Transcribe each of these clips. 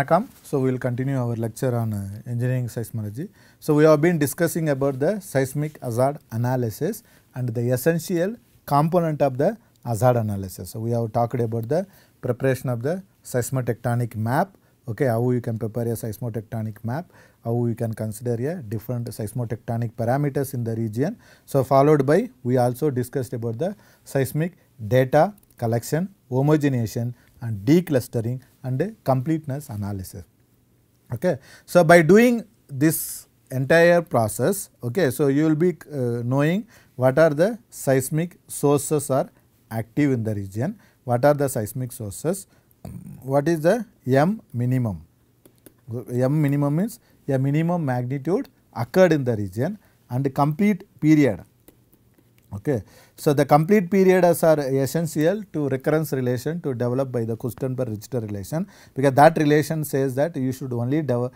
Vanakkam. So, we will continue our lecture on uh, engineering seismology. So, we have been discussing about the seismic hazard analysis and the essential component of the hazard analysis. So, we have talked about the preparation of the seismotectonic map, okay, how you can prepare a seismotectonic map, how we can consider a different seismotectonic parameters in the region. So, followed by we also discussed about the seismic data collection, homogenization and declustering and completeness analysis. Okay. So, by doing this entire process, okay, so you will be uh, knowing what are the seismic sources are active in the region, what are the seismic sources, what is the M minimum. M minimum means a minimum magnitude occurred in the region and complete period. Okay. So, the complete period as are essential to recurrence relation to develop by the Kustenberg-Richter relation because that relation says that you should only de uh,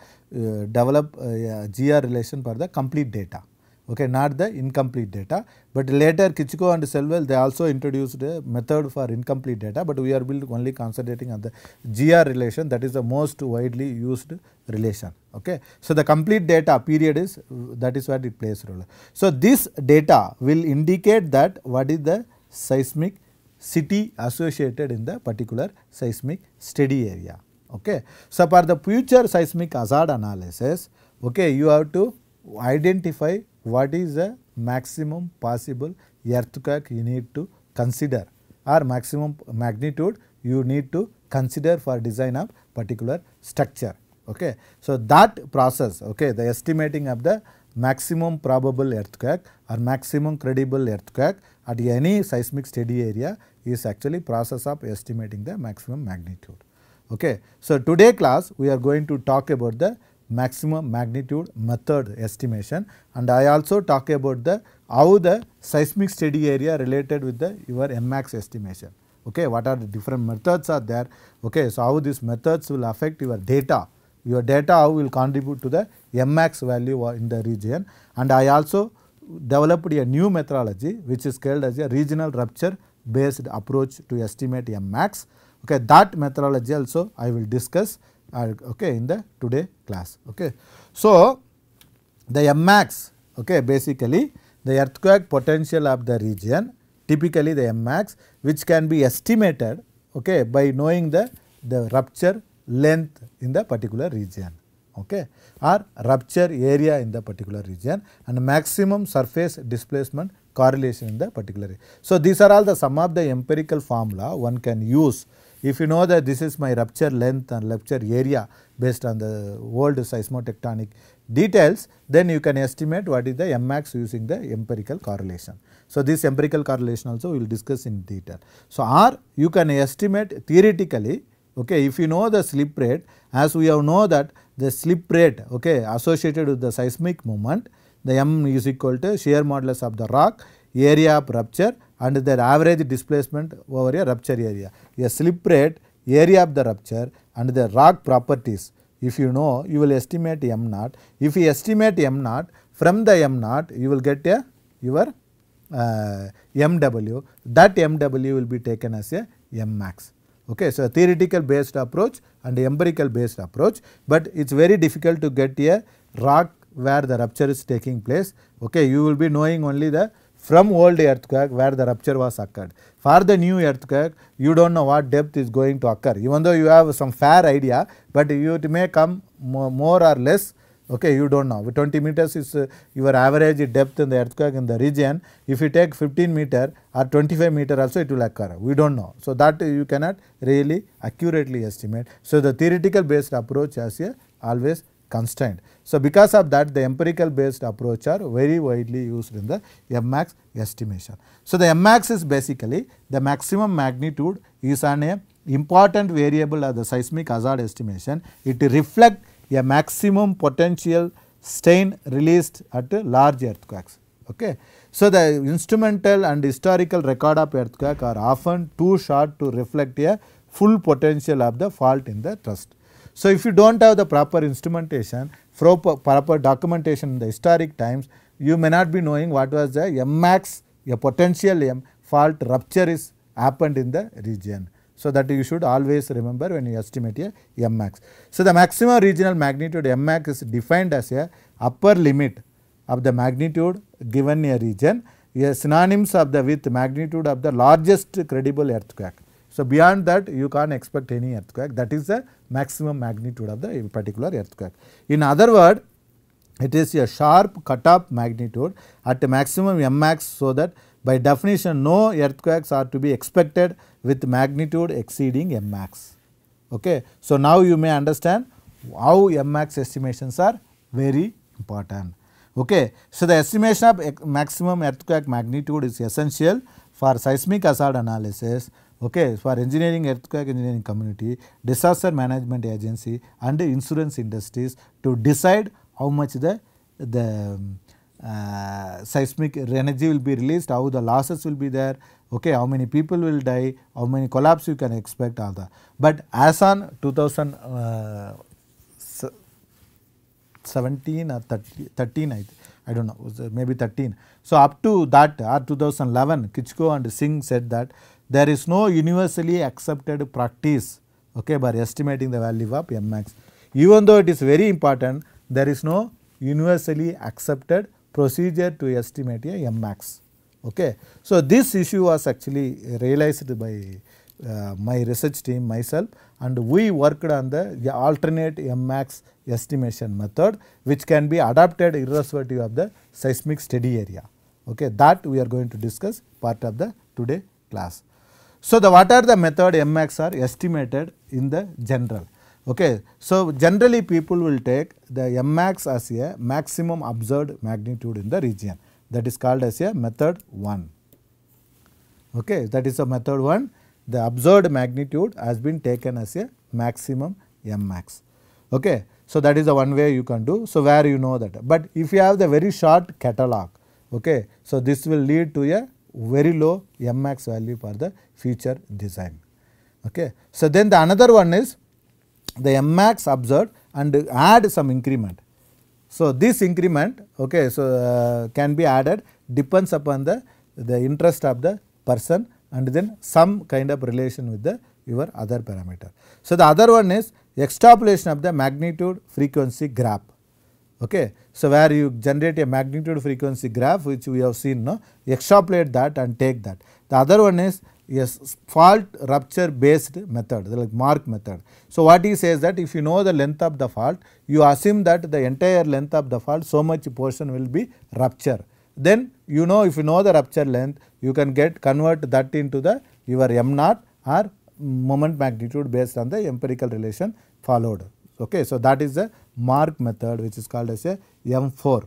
develop uh, GR relation for the complete data okay, not the incomplete data. But later Kichiko and Selwell they also introduced a method for incomplete data, but we are only concentrating on the GR relation that is the most widely used relation. Okay. So, the complete data period is that is what it plays role. So, this data will indicate that what is the seismic city associated in the particular seismic study area. Okay. So, for the future seismic hazard analysis, okay, you have to identify what is the maximum possible earthquake you need to consider or maximum magnitude you need to consider for design of particular structure. Okay. So, that process okay, the estimating of the maximum probable earthquake or maximum credible earthquake at any seismic steady area is actually process of estimating the maximum magnitude. Okay. So, today class we are going to talk about the maximum magnitude method estimation and I also talk about the how the seismic steady area related with the your Mmax estimation. Okay, what are the different methods are there? Okay, so how these methods will affect your data? Your data how will contribute to the Mmax value in the region and I also developed a new methodology which is called as a regional rupture based approach to estimate Mmax. Okay, that methodology also I will discuss okay in the today class okay. So, the M max okay basically the earthquake potential of the region typically the M max which can be estimated okay by knowing the the rupture length in the particular region okay or rupture area in the particular region and maximum surface displacement correlation in the particular. So, these are all the sum of the empirical formula one can use if you know that this is my rupture length and rupture area based on the old seismotectonic details, then you can estimate what is the M max using the empirical correlation. So, this empirical correlation also we will discuss in detail. So, or you can estimate theoretically okay, if you know the slip rate as we have know that the slip rate okay, associated with the seismic moment the m is equal to shear modulus of the rock, area of rupture and their average displacement over a rupture area. A slip rate, area of the rupture and the rock properties if you know you will estimate m naught. If you estimate m naught from the m naught you will get a your uh, mw that mw will be taken as a m max. Okay. So, theoretical based approach and empirical based approach, but it is very difficult to get a rock where the rupture is taking place. Okay. You will be knowing only the from old earthquake where the rupture was occurred. For the new earthquake, you do not know what depth is going to occur, even though you have some fair idea, but it may come more or less okay you don't know 20 meters is uh, your average depth in the earthquake in the region if you take 15 meter or 25 meter also it will occur we don't know so that you cannot really accurately estimate so the theoretical based approach as a always constraint. So, because of that the empirical based approach are very widely used in the max estimation. So, the max is basically the maximum magnitude is an uh, important variable of the seismic hazard estimation. It reflect a maximum potential strain released at large earthquakes. Okay. So, the instrumental and historical record of earthquake are often too short to reflect a full potential of the fault in the trust. So, if you do not have the proper instrumentation, proper, proper documentation in the historic times, you may not be knowing what was the M max, a potential M fault rupture is happened in the region. So, that you should always remember when you estimate a M max. So, the maximum regional magnitude M max is defined as a upper limit of the magnitude given a region, a synonyms of the with magnitude of the largest credible earthquake. So, beyond that you can't expect any earthquake that is the maximum magnitude of the uh, particular earthquake. In other word it is a sharp cut off magnitude at a maximum M max so that by definition no earthquakes are to be expected with magnitude exceeding M max. Okay. So, now you may understand how M max estimations are very important. Okay. So, the estimation of maximum earthquake magnitude is essential for seismic hazard analysis okay, for engineering earthquake engineering community, disaster management agency and insurance industries to decide how much the, the um, uh, seismic energy will be released, how the losses will be there, okay, how many people will die, how many collapse you can expect all that. But as on 2017 uh, or 30, 13 I I do not know maybe 13. So, up to that or uh, 2011 Kichko and Singh said that there is no universally accepted practice okay, by estimating the value of m max. Even though it is very important, there is no universally accepted procedure to estimate a m max. Okay. So, this issue was actually realized by uh, my research team myself and we worked on the alternate m max estimation method which can be adapted irrespective of the seismic study area. Okay. That we are going to discuss part of the today class. So, the what are the method Mmax are estimated in the general. Okay. So, generally people will take the Mmax as a maximum observed magnitude in the region that is called as a method 1. Okay. That is a method 1 the observed magnitude has been taken as a maximum Mmax. Okay. So, that is the one way you can do. So, where you know that but if you have the very short catalog okay. So, this will lead to a very low M max value for the future design. Okay. So, then the another one is the M max observed and add some increment. So, this increment okay, so, uh, can be added depends upon the, the interest of the person and then some kind of relation with the your other parameter. So, the other one is extrapolation of the magnitude frequency graph. Okay. So, where you generate a magnitude frequency graph which we have seen, no? extrapolate that and take that. The other one is a fault rupture based method like mark method. So, what he says that if you know the length of the fault, you assume that the entire length of the fault so much portion will be rupture. Then you know if you know the rupture length, you can get convert that into the your m naught or moment magnitude based on the empirical relation followed. Okay. So, that is the mark method which is called as a M4.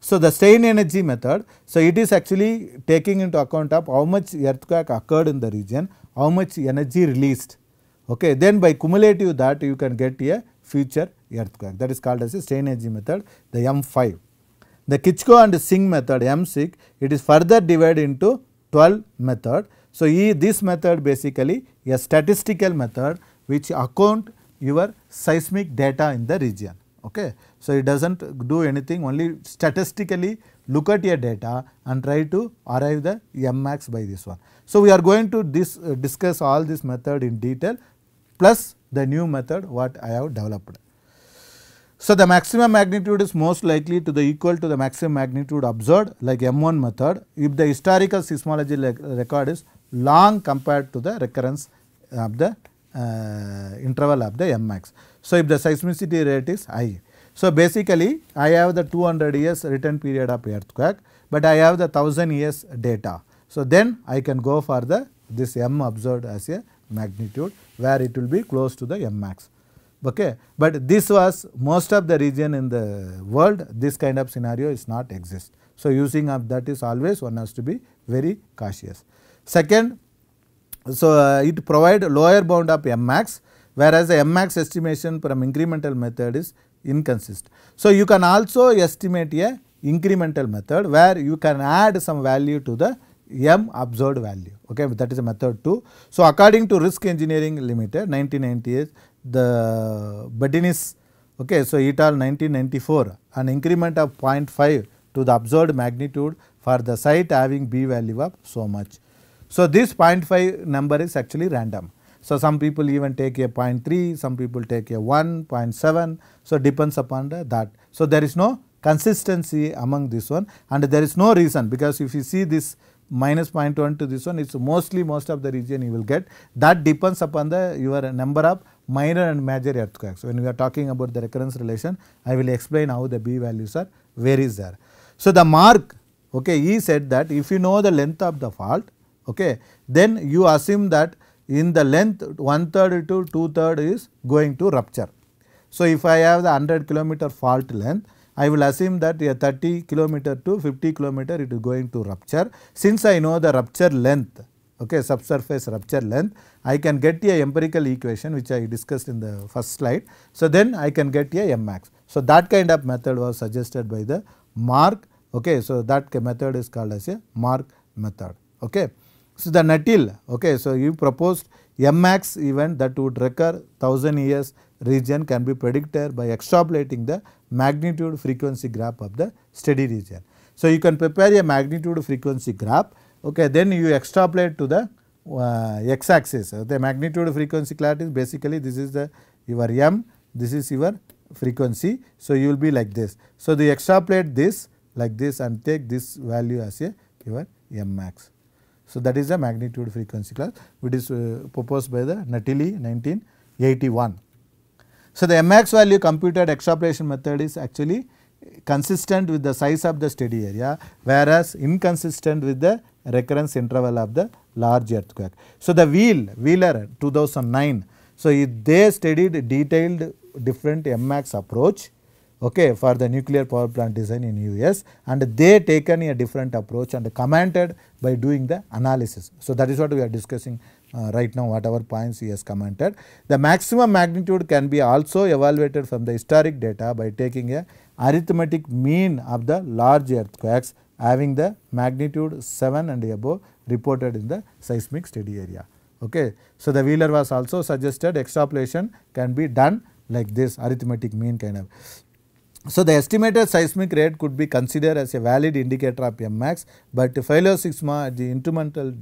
So, the strain energy method, so it is actually taking into account of how much earthquake occurred in the region, how much energy released. Okay. Then by cumulative that you can get a future earthquake that is called as a strain energy method the M5. The Kitchko and Singh method M6 it is further divided into 12 method. So, this method basically a statistical method which account your seismic data in the region. Okay. So, it does not do anything only statistically look at your data and try to arrive the M max by this one. So, we are going to this uh, discuss all this method in detail plus the new method what I have developed. So, the maximum magnitude is most likely to the equal to the maximum magnitude observed like M1 method if the historical seismology record is long compared to the recurrence of the uh, interval of the Mmax. So, if the seismicity rate is high. So, basically I have the 200 years return period of earthquake, but I have the 1000 years data. So, then I can go for the this M observed as a magnitude where it will be close to the Mmax. Okay. But this was most of the region in the world this kind of scenario is not exist. So, using of that is always one has to be very cautious. Second so, uh, it provide lower bound of M max whereas M max estimation from incremental method is inconsistent. So, you can also estimate a incremental method where you can add some value to the M observed value okay that is a method 2. So, according to risk engineering limited 1998 the Bedinis okay so et al 1994 an increment of 0.5 to the observed magnitude for the site having B value of so much. So, this 0.5 number is actually random. So, some people even take a 0.3, some people take a one point seven. So, depends upon the, that. So, there is no consistency among this one and there is no reason because if you see this minus 0.1 to this one it's mostly most of the region you will get that depends upon the your number of minor and major earthquakes when we are talking about the recurrence relation I will explain how the B values are varies there. So, the mark okay he said that if you know the length of the fault okay, then you assume that in the length one third to two third is going to rupture. So, if I have the 100 kilometer fault length, I will assume that a 30 kilometer to 50 kilometer it is going to rupture. Since I know the rupture length, okay, subsurface rupture length, I can get a empirical equation which I discussed in the first slide. So, then I can get a M max. So, that kind of method was suggested by the Mark. Okay, so, that method is called as a Mark method. Okay. So, the Natil, okay, so you proposed Mmax event that would recur 1000 years region can be predicted by extrapolating the magnitude frequency graph of the steady region. So, you can prepare a magnitude frequency graph, okay, then you extrapolate to the uh, x axis. the magnitude frequency graph is basically this is the your m, this is your frequency. So, you will be like this. So, you extrapolate this like this and take this value as a your m max. So, that is the magnitude frequency class which is uh, proposed by the Nuttili 1981. So, the Mx value computed extrapolation method is actually consistent with the size of the steady area whereas inconsistent with the recurrence interval of the large earthquake. So, the Wheel, Wheeler 2009, so if they studied detailed different Mx approach okay, for the nuclear power plant design in US and they taken a different approach and commented by doing the analysis. So, that is what we are discussing uh, right now whatever points he has commented. The maximum magnitude can be also evaluated from the historic data by taking a arithmetic mean of the large earthquakes having the magnitude 7 and above reported in the seismic study area. Okay. So, the Wheeler was also suggested extrapolation can be done like this arithmetic mean kind of. So, the estimated seismic rate could be considered as a valid indicator of Mmax, but failure sigma the instrumental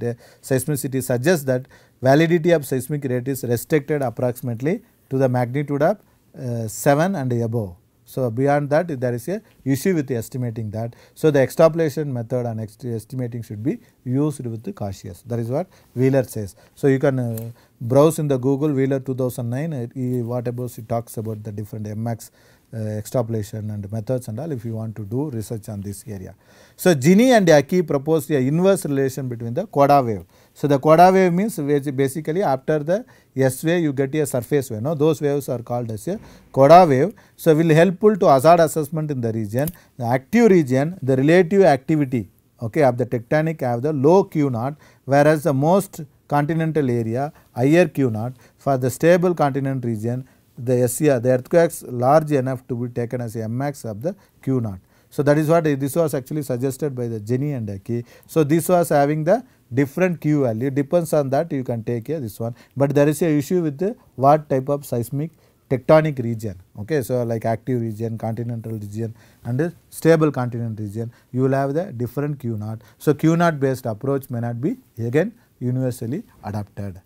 seismicity suggests that validity of seismic rate is restricted approximately to the magnitude of uh, 7 and above. So, beyond that there is a issue with estimating that. So, the extrapolation method and estimating should be used with the cautious that is what Wheeler says. So, you can uh, browse in the Google Wheeler 2009 uh, what about talks about the different Mmax uh, extrapolation and methods and all if you want to do research on this area. So, Gini and Aki proposed a inverse relation between the quada wave. So, the quada wave means basically after the S wave you get a surface wave, no? those waves are called as a quada wave. So, will helpful to hazard assessment in the region, the active region, the relative activity okay, of the tectonic have the low Q naught whereas the most continental area higher Q naught for the stable continent region the SCR, uh, the earthquakes large enough to be taken as Mmax of the Q naught. So, that is what this was actually suggested by the Jenny and Aki. So, this was having the different Q value depends on that you can take here this one, but there is a issue with the what type of seismic tectonic region. Okay, so like active region, continental region, and stable continent region, you will have the different Q naught. So Q naught based approach may not be again universally adapted.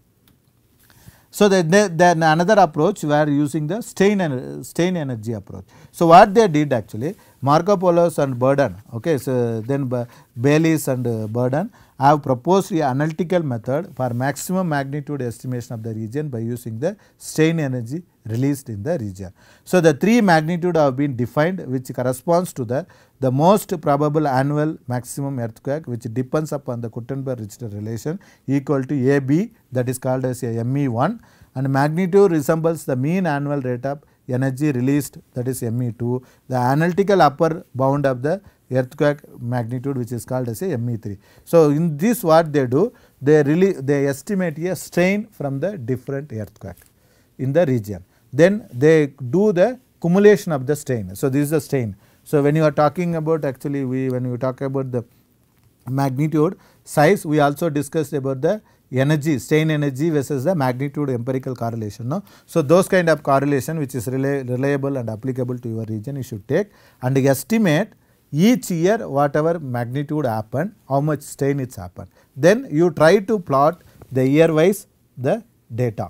So, then, then another approach we are using the strain, strain energy approach. So, what they did actually Marco Polos and Burden, okay, so then Bayliss and uh, Burden I have proposed the analytical method for maximum magnitude estimation of the region by using the strain energy released in the region. So, the three magnitude have been defined which corresponds to the, the most probable annual maximum earthquake which depends upon the Gutenberg Richter relation equal to AB that is called as a ME1 and magnitude resembles the mean annual rate of energy released that is ME2. The analytical upper bound of the earthquake magnitude which is called as a ME3. So, in this what they do they really they estimate a strain from the different earthquake in the region. Then they do the cumulation of the strain. So, this is the strain. So, when you are talking about actually we when you talk about the magnitude size we also discussed about the energy strain energy versus the magnitude empirical correlation. No? So, those kind of correlation which is reliable and applicable to your region you should take and estimate each year whatever magnitude happened, how much strain it's happened. Then you try to plot the year wise the data.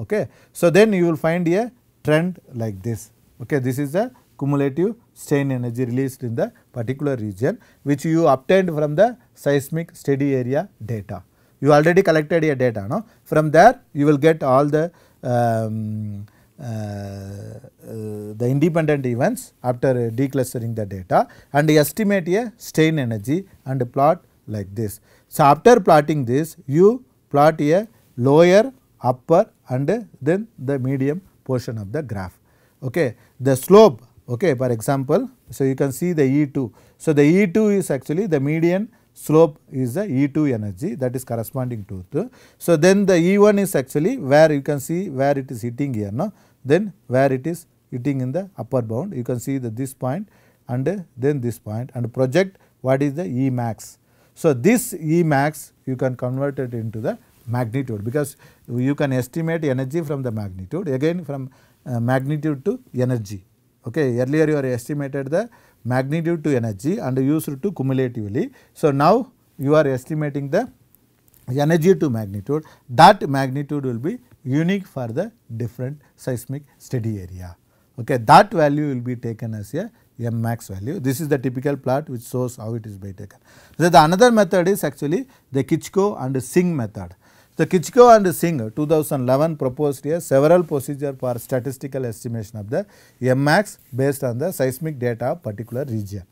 Okay. So, then you will find a trend like this. Okay. This is the cumulative strain energy released in the particular region which you obtained from the seismic steady area data. You already collected your data. No? From there you will get all the um, uh, uh, the independent events after declustering the data and estimate a strain energy and plot like this. So, after plotting this you plot a lower, upper and then the medium portion of the graph. Okay. The slope okay, for example, so you can see the E2. So, the E2 is actually the median slope is the E2 energy that is corresponding to. so, then the E1 is actually where you can see where it is hitting here. No? then where it is hitting in the upper bound you can see that this point and then this point and project what is the E max. So, this E max you can convert it into the magnitude because you can estimate energy from the magnitude again from uh, magnitude to energy. Okay. Earlier you are estimated the magnitude to energy and used to cumulatively. So, now you are estimating the energy to magnitude that magnitude will be unique for the different seismic study area. Okay, that value will be taken as a M max value. This is the typical plot which shows how it is by taken. So, the another method is actually the Kitchko and Singh method. The Kitchko and Singh 2011 proposed here several procedure for statistical estimation of the M max based on the seismic data of particular region.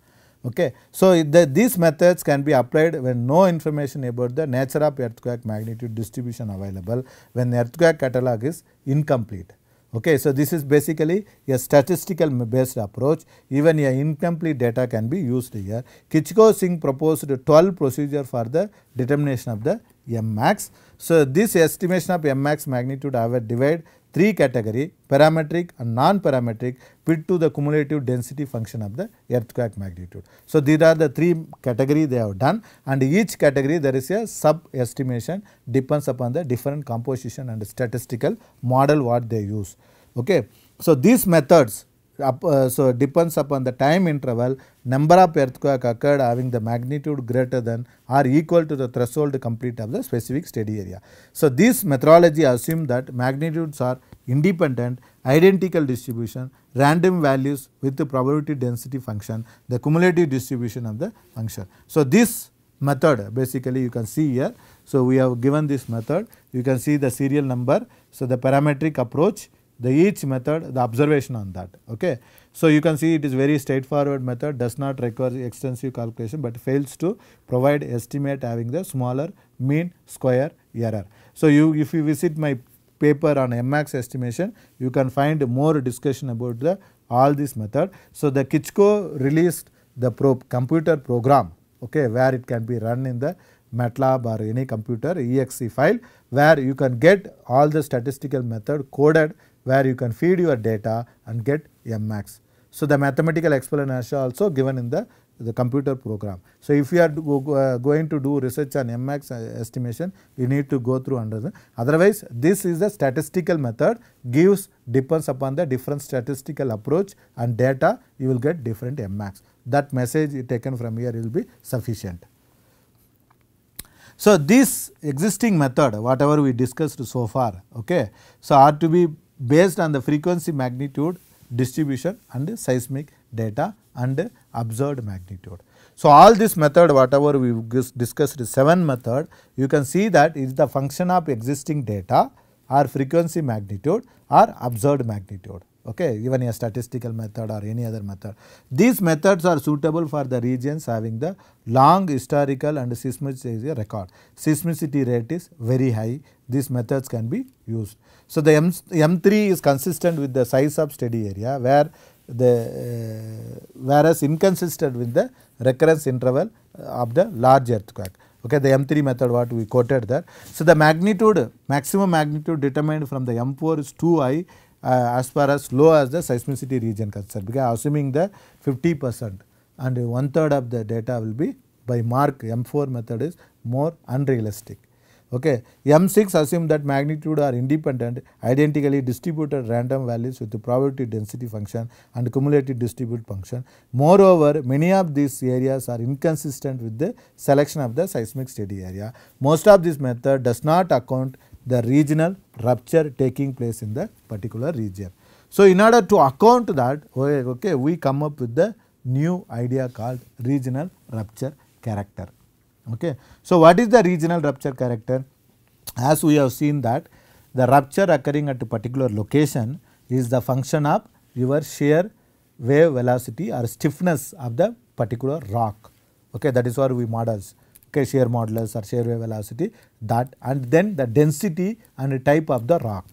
Okay. So, the, these methods can be applied when no information about the nature of earthquake magnitude distribution available when earthquake catalog is incomplete. Okay. So, this is basically a statistical based approach even a incomplete data can be used here. Kichiko Singh proposed 12 procedure for the determination of the M max. So, this estimation of M max magnitude I will divide three category parametric and non-parametric fit to the cumulative density function of the earthquake magnitude. So, these are the three category they have done and each category there is a sub estimation depends upon the different composition and statistical model what they use. Okay. So, these methods so depends upon the time interval number of earthquake occurred having the magnitude greater than or equal to the threshold complete of the specific steady area. So, this methodology assume that magnitudes are independent, identical distribution, random values with the probability density function, the cumulative distribution of the function. So, this method basically you can see here. So, we have given this method, you can see the serial number. So, the parametric approach the each method the observation on that. Okay. So, you can see it is very straightforward method does not require extensive calculation, but fails to provide estimate having the smaller mean square error. So, you if you visit my paper on MX estimation you can find more discussion about the all this method. So, the Kitchko released the pro computer program okay, where it can be run in the MATLAB or any computer exe file where you can get all the statistical method coded where you can feed your data and get Mmax. So, the mathematical explanation also given in the, the computer program. So, if you are go, uh, going to do research on Mmax uh, estimation, you need to go through under the, otherwise this is the statistical method gives depends upon the different statistical approach and data you will get different Mmax. That message taken from here will be sufficient. So, this existing method whatever we discussed so far, okay. So, are to be based on the frequency magnitude distribution and seismic data and observed magnitude. So, all this method whatever we discussed is 7 method you can see that is the function of existing data or frequency magnitude or observed magnitude okay even a statistical method or any other method. These methods are suitable for the regions having the long historical and seismicity record. Seismicity rate is very high these methods can be used. So, the M, M3 is consistent with the size of steady area where the uh, whereas inconsistent with the recurrence interval of the large earthquake. Okay, the M3 method what we quoted there. So, the magnitude maximum magnitude determined from the M4 is 2I, uh, as far as low as the seismicity region concerned because assuming the 50 percent and one third of the data will be by mark M4 method is more unrealistic. Okay. M6 assume that magnitude are independent, identically distributed random values with the probability density function and cumulative distribute function. Moreover, many of these areas are inconsistent with the selection of the seismic study area. Most of this method does not account the regional rupture taking place in the particular region. So, in order to account that, okay, we come up with the new idea called regional rupture character. Okay. So, what is the regional rupture character? As we have seen that the rupture occurring at a particular location is the function of your shear wave velocity or stiffness of the particular rock. Okay, that is what we models okay, shear modulus or shear wave velocity that and then the density and the type of the rock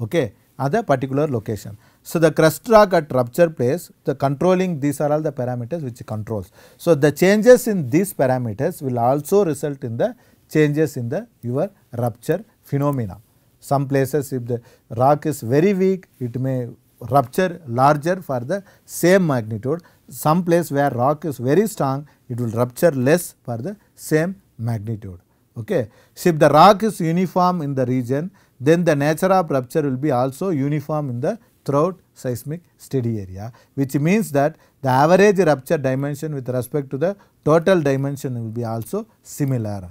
okay, at the particular location. So, the crust rock at rupture place the controlling these are all the parameters which controls. So, the changes in these parameters will also result in the changes in the your rupture phenomena. Some places if the rock is very weak it may rupture larger for the same magnitude. Some place where rock is very strong it will rupture less for the same magnitude. Okay. So, if the rock is uniform in the region then the nature of rupture will be also uniform in the throughout seismic steady area which means that the average rupture dimension with respect to the total dimension will be also similar.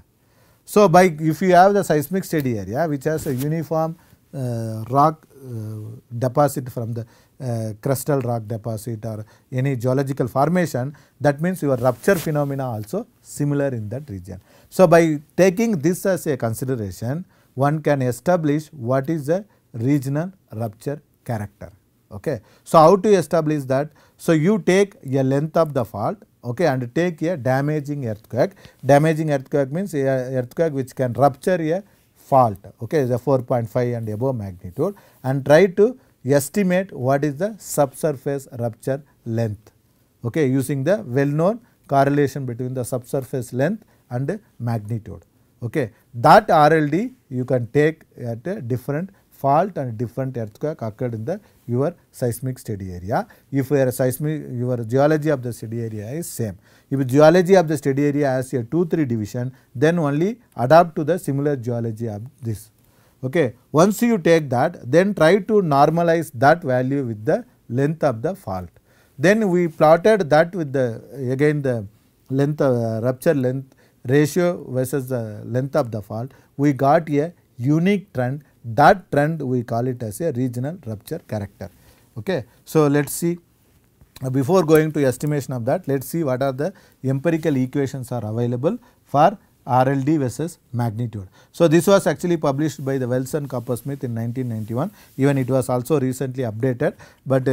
So, by if you have the seismic steady area which has a uniform uh, rock uh, deposit from the uh, crustal rock deposit or any geological formation that means your rupture phenomena also similar in that region. So, by taking this as a consideration one can establish what is the regional rupture character. Okay. So, how to establish that? So, you take a length of the fault okay, and take a damaging earthquake. Damaging earthquake means a earthquake which can rupture a fault okay, is a 4.5 and above magnitude and try to estimate what is the subsurface rupture length okay, using the well known correlation between the subsurface length and magnitude. Okay. That RLD you can take at a different fault and different earthquake occurred in the your seismic study area. If your seismic your geology of the study area is same. If geology of the study area has a 2-3 division then only adapt to the similar geology of this. Okay. Once you take that then try to normalize that value with the length of the fault. Then we plotted that with the again the length uh, rupture length ratio versus the length of the fault. We got a unique trend that trend we call it as a regional rupture character. Okay. So, let us see before going to estimation of that let us see what are the empirical equations are available for RLD versus magnitude. So, this was actually published by the Wilson Coppersmith in 1991 even it was also recently updated but uh,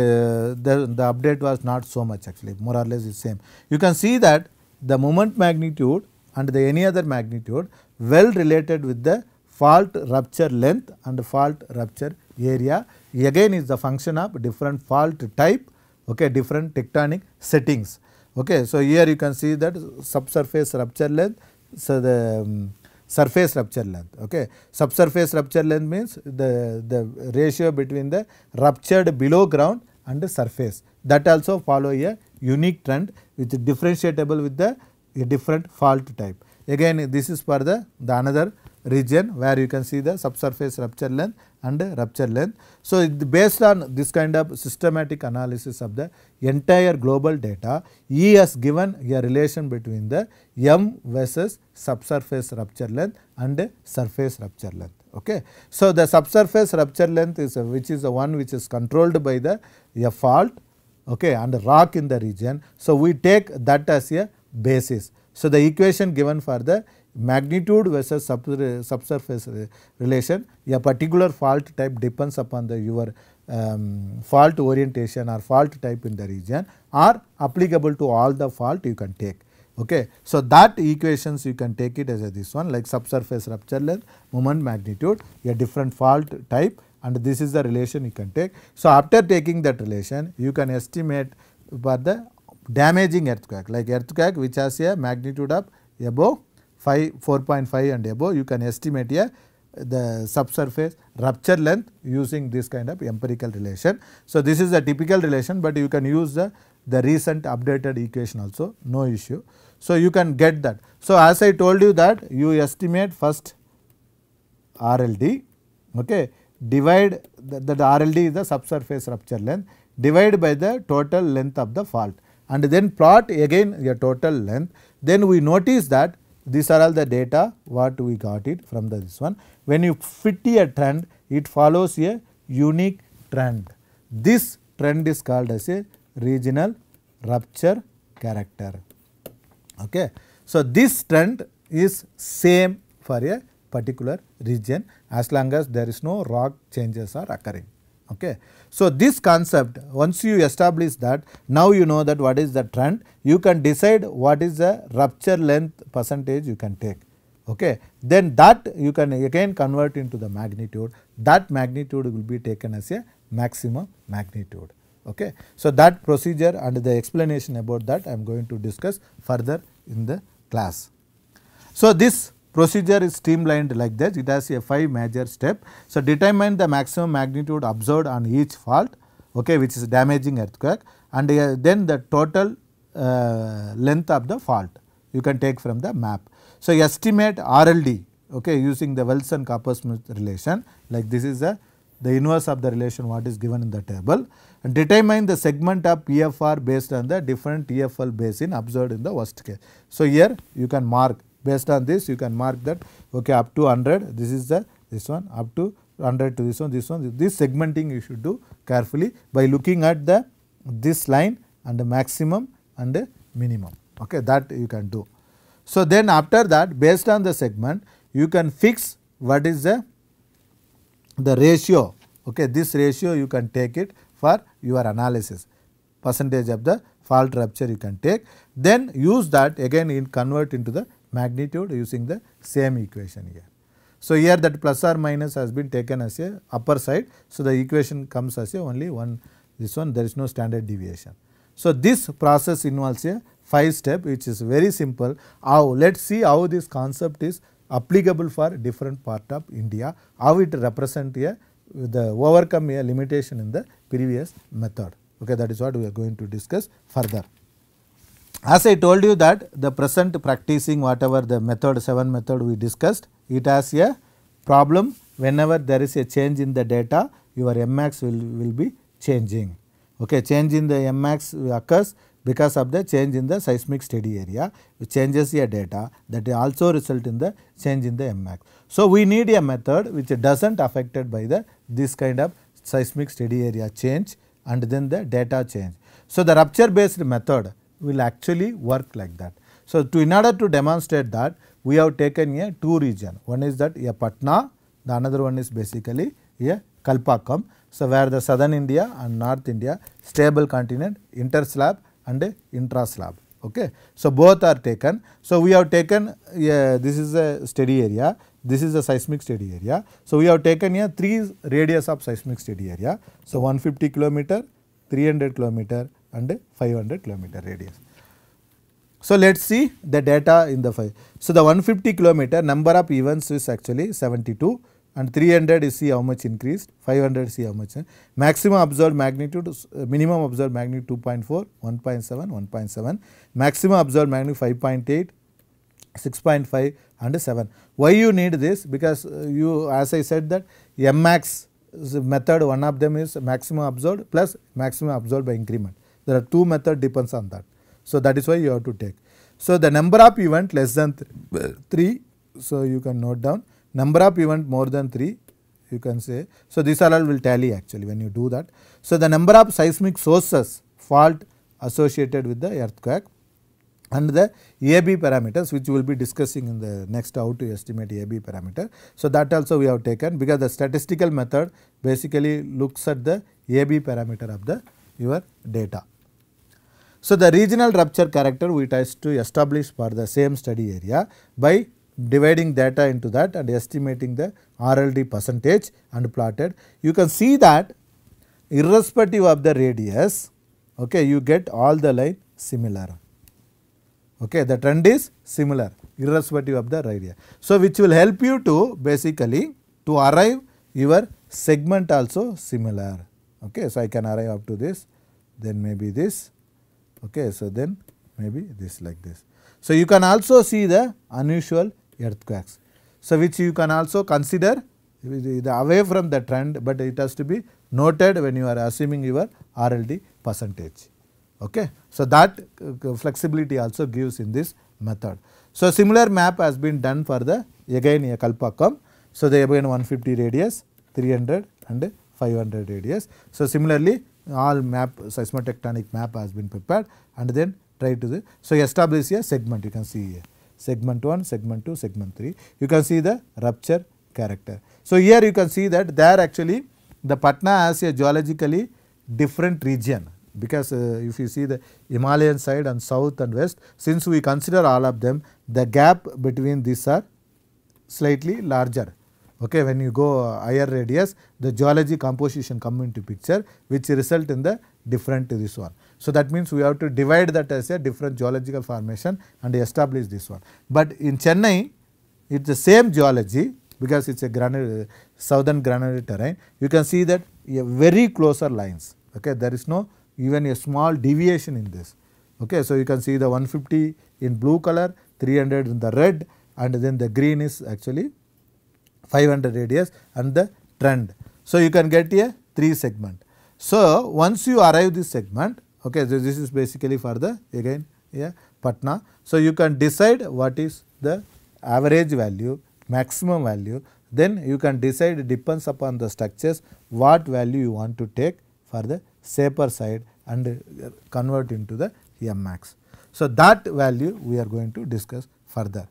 the, the update was not so much actually more or less the same. You can see that the moment magnitude and the any other magnitude well related with the fault rupture length and fault rupture area again is the function of different fault type, okay, different tectonic settings. Okay. So, here you can see that subsurface rupture length, so the um, surface rupture length. Okay. Subsurface rupture length means the, the ratio between the ruptured below ground and the surface that also follow a unique trend which is differentiable with the different fault type. Again this is for the, the another region where you can see the subsurface rupture length and rupture length. So, based on this kind of systematic analysis of the entire global data, E has given a relation between the M versus subsurface rupture length and surface rupture length. Okay. So, the subsurface rupture length is which is the one which is controlled by the a fault okay, and rock in the region. So, we take that as a basis. So, the equation given for the magnitude versus subsurface relation a particular fault type depends upon the your um, fault orientation or fault type in the region are applicable to all the fault you can take. Okay. So, that equations you can take it as a this one like subsurface rupture length, moment magnitude, a different fault type and this is the relation you can take. So, after taking that relation you can estimate for the damaging earthquake like earthquake which has a magnitude of above 5 4.5 and above you can estimate a the subsurface rupture length using this kind of empirical relation. So, this is a typical relation, but you can use the, the recent updated equation also no issue. So, you can get that. So, as I told you that you estimate first RLD okay, divide the, the, RLD is the subsurface rupture length divide by the total length of the fault and then plot again a total length then we notice that these are all the data what we got it from the, this one. When you fit a trend, it follows a unique trend. This trend is called as a regional rupture character. Okay. So, this trend is same for a particular region as long as there is no rock changes are occurring. Okay. So, this concept once you establish that now you know that what is the trend you can decide what is the rupture length percentage you can take. Okay. Then that you can again convert into the magnitude that magnitude will be taken as a maximum magnitude. Okay. So, that procedure and the explanation about that I am going to discuss further in the class. So, this procedure is streamlined like this. It has a 5 major step. So, determine the maximum magnitude observed on each fault okay, which is damaging earthquake and uh, then the total uh, length of the fault you can take from the map. So, estimate RLD okay, using the Wilson Coppersmith relation like this is the, the inverse of the relation what is given in the table and determine the segment of EFR based on the different EFL basin observed in the worst case. So, here you can mark based on this you can mark that okay up to 100 this is the this one up to 100 to this one this one this segmenting you should do carefully by looking at the this line and the maximum and the minimum okay that you can do. So, then after that based on the segment you can fix what is the the ratio okay this ratio you can take it for your analysis percentage of the fault rupture you can take then use that again in convert into the magnitude using the same equation here. So, here that plus or minus has been taken as a upper side. So, the equation comes as a only one this one there is no standard deviation. So, this process involves a 5 step which is very simple. How let us see how this concept is applicable for different part of India, how it represent a the overcome a limitation in the previous method. Okay, that is what we are going to discuss further. As I told you that the present practicing whatever the method 7 method we discussed, it has a problem whenever there is a change in the data your Mmax will, will be changing. Okay, change in the max occurs because of the change in the seismic steady area which changes your data that also result in the change in the max. So, we need a method which does not affected by the this kind of seismic steady area change and then the data change. So, the rupture based method will actually work like that. So, to in order to demonstrate that we have taken a two region one is that a Patna the another one is basically a Kalpakkam. So, where the southern India and north India stable continent inter slab and slab. Okay. So, both are taken. So, we have taken a, this is a steady area this is a seismic steady area. So, we have taken a 3 radius of seismic steady area. So, 150 kilometer, 300 kilometer and 500 kilometer radius. So, let us see the data in the 5. So, the 150 kilometer number of events is actually 72 and 300 is see how much increased, 500 see how much. Maximum observed magnitude, uh, minimum observed magnitude 2.4, 1.7, 1.7, maximum observed magnitude 5.8, 6.5 and 7. Why you need this? Because uh, you as I said that M max method one of them is maximum observed plus maximum observed by increment. There are two method depends on that. So that is why you have to take. So the number of event less than th 3, so you can note down number of event more than 3 you can say. So these all will tally actually when you do that. So the number of seismic sources fault associated with the earthquake and the AB parameters which we will be discussing in the next how to estimate AB parameter. So that also we have taken because the statistical method basically looks at the AB parameter of the your data. So, the regional rupture character we try to establish for the same study area by dividing data into that and estimating the RLD percentage and plotted. You can see that irrespective of the radius, okay, you get all the line similar. Okay, the trend is similar irrespective of the radius. So, which will help you to basically to arrive your segment also similar. Okay, so, I can arrive up to this, then maybe this Okay, so, then maybe this like this. So, you can also see the unusual earthquakes. So, which you can also consider away from the trend, but it has to be noted when you are assuming your RLD percentage. Okay. So, that uh, flexibility also gives in this method. So, similar map has been done for the again a Kalpakkam. So, the again 150 radius, 300 and 500 radius. So, similarly all map seismotectonic map has been prepared and then try to the. So, establish a segment you can see here segment 1, segment 2, segment 3 you can see the rupture character. So, here you can see that there actually the Patna has a geologically different region because uh, if you see the Himalayan side and south and west since we consider all of them the gap between these are slightly larger Okay, when you go uh, higher radius, the geology composition come into picture which result in the different this one. So, that means we have to divide that as a different geological formation and establish this one. But in Chennai, it is the same geology because it is a granite, uh, southern granular terrain. You can see that very closer lines, okay. there is no even a small deviation in this. Okay. So, you can see the 150 in blue color, 300 in the red and then the green is actually 500 radius and the trend. So, you can get a 3 segment. So, once you arrive this segment okay so this is basically for the again yeah Patna. So, you can decide what is the average value maximum value then you can decide depends upon the structures what value you want to take for the safer side and convert into the M max. So, that value we are going to discuss further.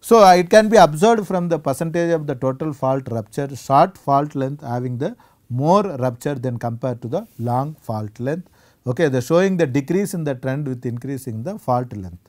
So, uh, it can be observed from the percentage of the total fault rupture short fault length having the more rupture than compared to the long fault length okay the showing the decrease in the trend with increasing the fault length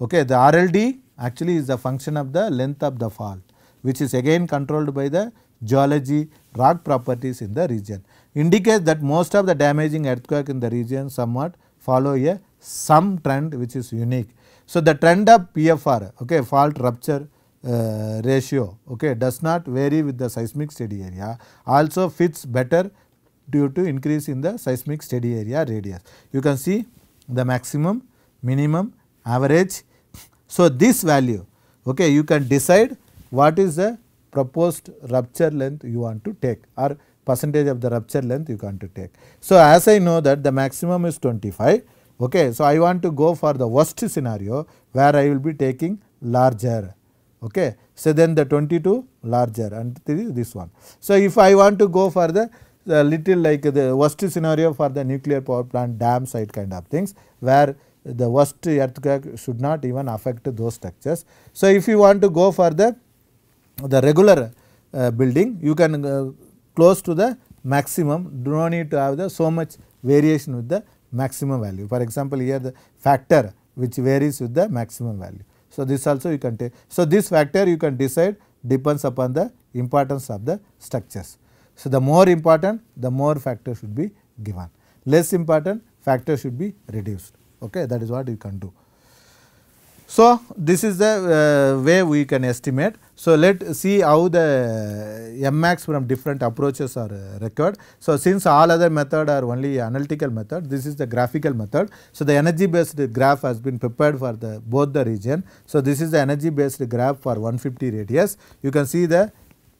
okay the RLD actually is the function of the length of the fault which is again controlled by the geology rock properties in the region indicates that most of the damaging earthquake in the region somewhat follow a some trend which is unique so, the trend of PFR okay, fault rupture uh, ratio okay, does not vary with the seismic steady area also fits better due to increase in the seismic steady area radius. You can see the maximum, minimum, average. So, this value okay, you can decide what is the proposed rupture length you want to take or percentage of the rupture length you want to take. So, as I know that the maximum is 25 Okay. So, I want to go for the worst scenario where I will be taking larger. Okay. So, then the 22 larger and this one. So, if I want to go for the little like the worst scenario for the nuclear power plant dam site kind of things where the worst earthquake should not even affect those structures. So, if you want to go for the, the regular uh, building you can uh, close to the maximum do not need to have the so much variation with the maximum value. For example, here the factor which varies with the maximum value. So, this also you can take. So, this factor you can decide depends upon the importance of the structures. So, the more important the more factor should be given, less important factor should be reduced okay that is what you can do. So, this is the uh, way we can estimate so, let see how the max from different approaches are uh, required. So, since all other method are only analytical method, this is the graphical method. So, the energy based graph has been prepared for the both the region. So, this is the energy based graph for 150 radius. You can see the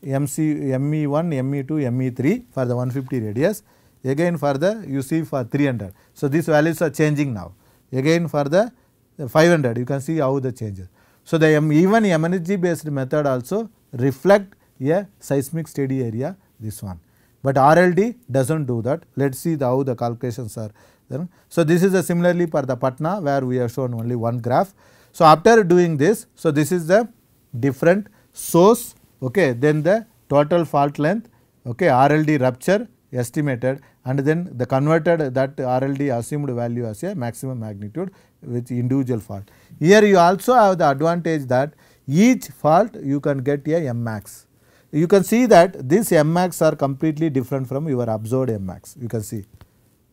MC, ME1, ME2, ME3 for the 150 radius. Again for the you see for 300. So, these values are changing now. Again for the 500 you can see how the changes. So, the even energy based method also reflect a seismic steady area this one, but RLD does not do that. Let us see the how the calculations are So, this is similarly for the Patna where we have shown only one graph. So, after doing this, so this is the different source okay, then the total fault length okay, RLD rupture estimated and then the converted that RLD assumed value as a maximum magnitude with individual fault. Here you also have the advantage that each fault you can get a M max. You can see that these M max are completely different from your observed M max you can see.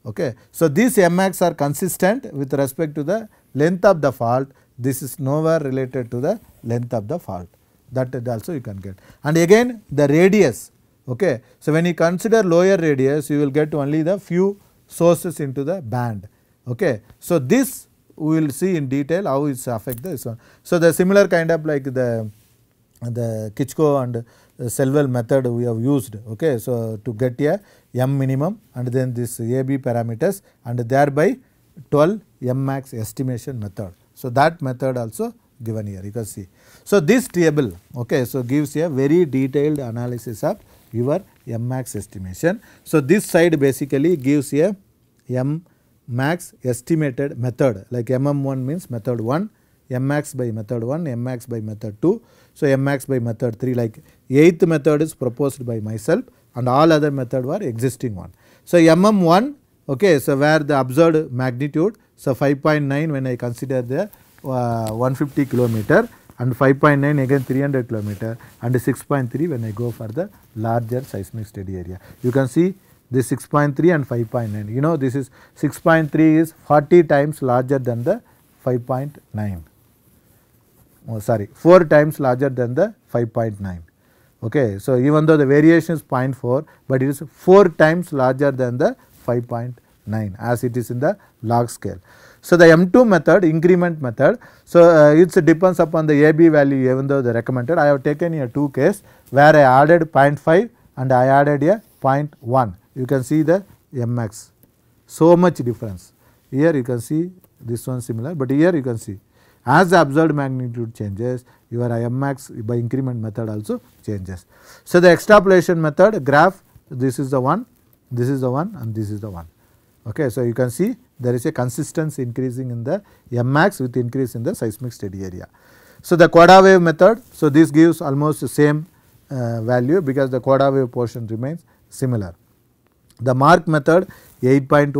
Okay. So, these M max are consistent with respect to the length of the fault this is nowhere related to the length of the fault that also you can get and again the radius. Okay. So, when you consider lower radius you will get only the few sources into the band. Okay. So, this we will see in detail how it affect this one. So, the similar kind of like the the Kitchko and Selwell method we have used okay. So, to get a M minimum and then this AB parameters and thereby 12 M max estimation method. So, that method also given here you can see. So, this table okay, so gives a very detailed analysis of your M max estimation. So, this side basically gives a M max estimated method like mm1 means method 1, max by method 1, max by method 2. So, max by method 3 like eighth method is proposed by myself and all other method were existing one. So, mm1 okay, so where the observed magnitude so 5.9 when I consider the uh, 150 kilometer and 5.9 again 300 kilometer and 6.3 when I go for the larger seismic study area. You can see this 6.3 and 5.9. You know this is 6.3 is 40 times larger than the 5.9, oh, sorry 4 times larger than the 5.9. Okay. So, even though the variation is 0.4, but it is 4 times larger than the 5.9 as it is in the log scale. So, the M2 method increment method. So, uh, it depends upon the AB value even though the recommended. I have taken a 2 case where I added 0.5 and I added a 0.1 you can see the Mx so much difference here you can see this one similar but here you can see as the observed magnitude changes your Mx by increment method also changes. So, the extrapolation method graph this is the one this is the one and this is the one. Okay. So, you can see there is a consistency increasing in the Mmax with increase in the seismic study area. So, the quadra wave method, so this gives almost the same uh, value because the quadra wave portion remains similar. The mark method 8.1,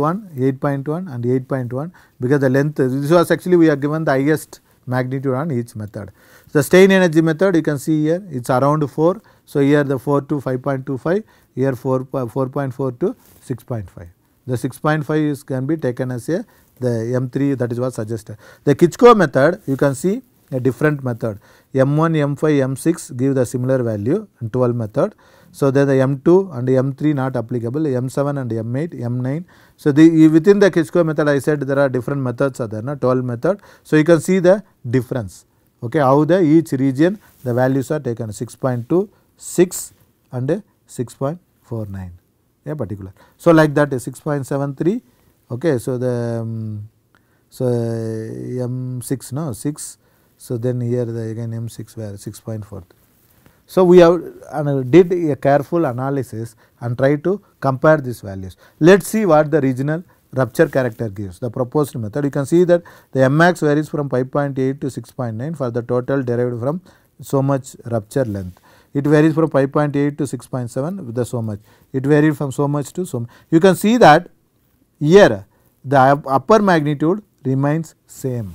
8.1 and 8.1 because the length this was actually we are given the highest magnitude on each method. The strain energy method you can see here it is around 4. So, here the 4 to 5.25, here 4, 4.4 to 6.5. The 6.5 is can be taken as a the M3 that is what suggested. The Kitchko method you can see a different method M1, M5, M6 give the similar value and 12 method. So, there the M2 and the M3 not applicable, M7 and M8, M9. So, the within the Kitschko method I said there are different methods are there, na, 12 method. So, you can see the difference, okay, how the each region the values are taken 6.2, 6 and 6.49, a particular. So, like that is 6.73, okay, so the um, so M6 no 6, so then here the again M6 where 6.4. So, we have uh, did a careful analysis and try to compare these values. Let us see what the regional rupture character gives the proposed method. You can see that the max varies from 5.8 to 6.9 for the total derived from so much rupture length. It varies from 5.8 to 6.7 with the so much. It varied from so much to so much. You can see that here the upper magnitude remains same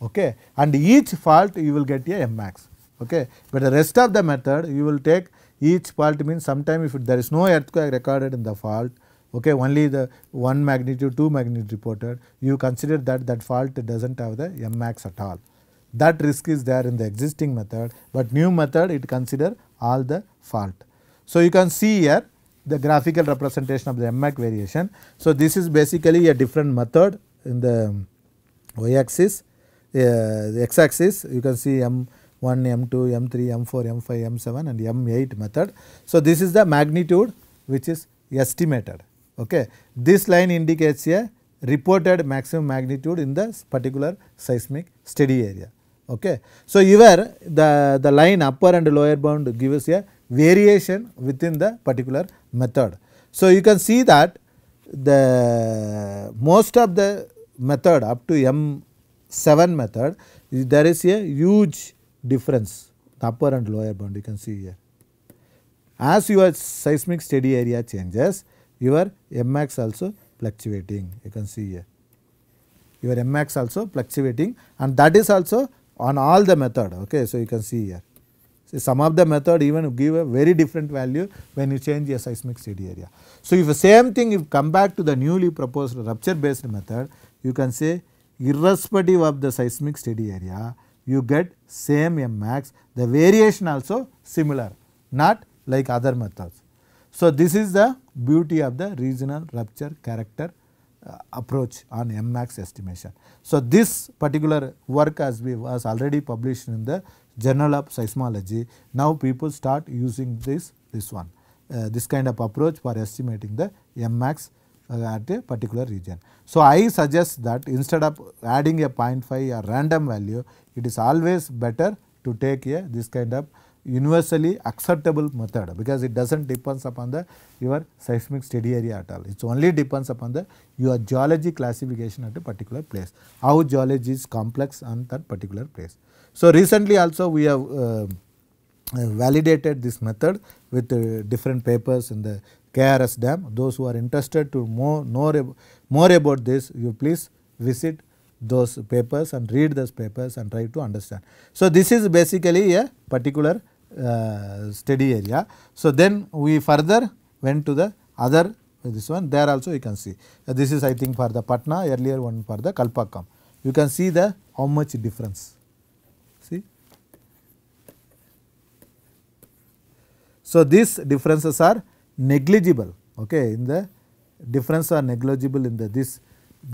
okay and each fault you will get a max okay. But the rest of the method you will take each fault means sometime if there is no earthquake recorded in the fault okay only the 1 magnitude 2 magnitude reported you consider that that fault does not have the M max at all. That risk is there in the existing method but new method it consider all the fault. So, you can see here the graphical representation of the M max variation. So, this is basically a different method in the y axis uh, the x axis you can see M M1, M2, M3, M4, M5, M7 and M8 method. So, this is the magnitude which is estimated. Okay. This line indicates a reported maximum magnitude in the particular seismic steady area. Okay. So, here the, the line upper and lower bound gives a variation within the particular method. So, you can see that the most of the method up to M7 method there is a huge difference the upper and lower bound you can see here. As your seismic steady area changes your Mmax also fluctuating you can see here your Mmax also fluctuating and that is also on all the method okay. So, you can see here some of the method even give a very different value when you change your seismic steady area. So, if the same thing if come back to the newly proposed rupture based method you can say irrespective of the seismic steady area you get same M max, the variation also similar, not like other methods. So, this is the beauty of the regional rupture character uh, approach on M max estimation. So, this particular work as we was already published in the journal of seismology, now people start using this, this one, uh, this kind of approach for estimating the M max uh, at a particular region. So, I suggest that instead of adding a 0.5 or random value, it is always better to take a this kind of universally acceptable method because it does not depends upon the your seismic study area at all. It only depends upon the your geology classification at a particular place, how geology is complex on that particular place. So, recently also we have uh, uh validated this method with uh, different papers in the KRS dam. Those who are interested to more, know more about this, you please visit those papers and read those papers and try to understand. So, this is basically a particular uh, study area. So, then we further went to the other this one there also you can see. Uh, this is I think for the Patna earlier one for the Kalpakkam. You can see the how much difference see. So, these differences are negligible okay in the difference are negligible in the this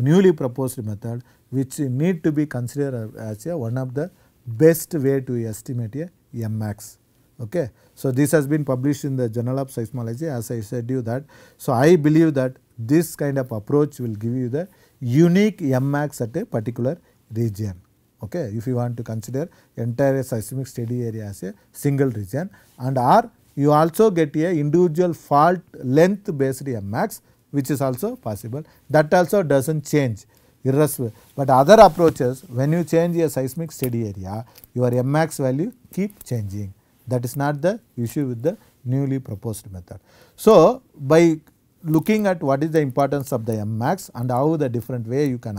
newly proposed method which need to be considered as a one of the best way to estimate a Mmax. Okay. So, this has been published in the Journal of Seismology as I said you that. So, I believe that this kind of approach will give you the unique Mmax at a particular region. Okay. If you want to consider entire seismic study area as a single region and or you also get a individual fault length based Mmax which is also possible that also does not change irreversible. But other approaches, when you change a seismic steady area, your Mmax value keep changing. That is not the issue with the newly proposed method. So, by looking at what is the importance of the Mmax and how the different way you can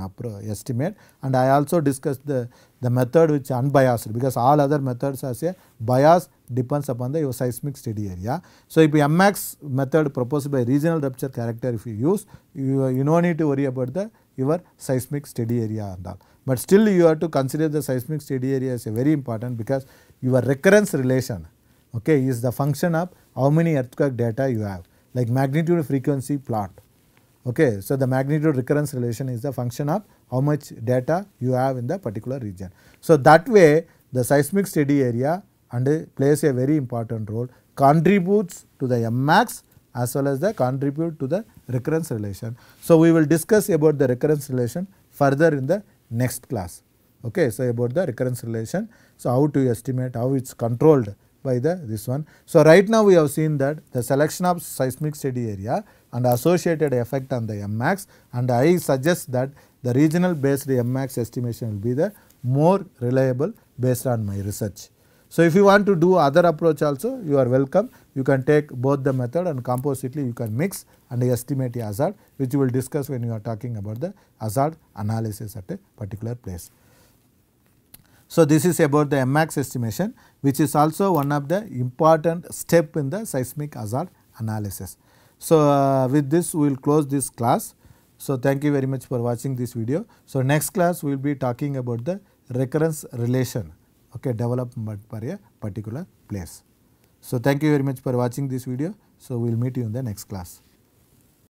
estimate and I also discussed the, the method which unbiased because all other methods as a bias depends upon the your seismic steady area. So, if Mmax method proposed by regional rupture character if you use you, you no need to worry about the your seismic steady area and all. But still you have to consider the seismic steady area as a very important because your recurrence relation okay, is the function of how many earthquake data you have like magnitude frequency plot. Okay. So, the magnitude recurrence relation is the function of how much data you have in the particular region. So, that way the seismic steady area and plays a very important role contributes to the max as well as the contribute to the recurrence relation. So, we will discuss about the recurrence relation further in the next class. Okay, so about the recurrence relation, so how to estimate, how it's controlled by the this one. So right now we have seen that the selection of seismic steady area and associated effect on the Mmax, and I suggest that the regional based Mmax estimation will be the more reliable based on my research. So if you want to do other approach also, you are welcome you can take both the method and compositely you can mix and estimate the hazard which you will discuss when you are talking about the hazard analysis at a particular place. So, this is about the Mmax estimation which is also one of the important step in the seismic hazard analysis. So, uh, with this we will close this class. So, thank you very much for watching this video. So, next class we will be talking about the recurrence relation okay, development for a particular place. So, thank you very much for watching this video. So, we will meet you in the next class.